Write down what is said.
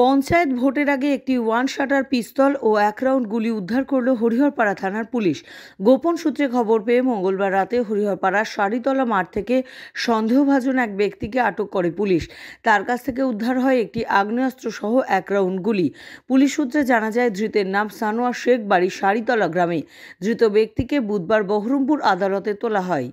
পঞ্চায়েত ভোটের আগে একটি ওয়ান শাটার পিস্তল ও এক রাউন্ড গুলি উদ্ধার করল হরিহরপাড়া থানার পুলিশ গোপন সূত্রে খবর পেয়ে মঙ্গলবার রাতে হরিহরপাড়ার শাড়িতলা মাঠ থেকে সন্দেহভাজন এক ব্যক্তিকে আটক করে পুলিশ তার কাছ থেকে উদ্ধার হয় একটি আগ্নেয়াস্ত্র সহ এক রাউন্ড গুলি পুলিশ সূত্রে জানা যায় ধৃতের নাম সানোয়া শেখ বাড়ি শাড়িতলা গ্রামে ধৃত ব্যক্তিকে বুধবার বহরমপুর আদালতে তোলা হয়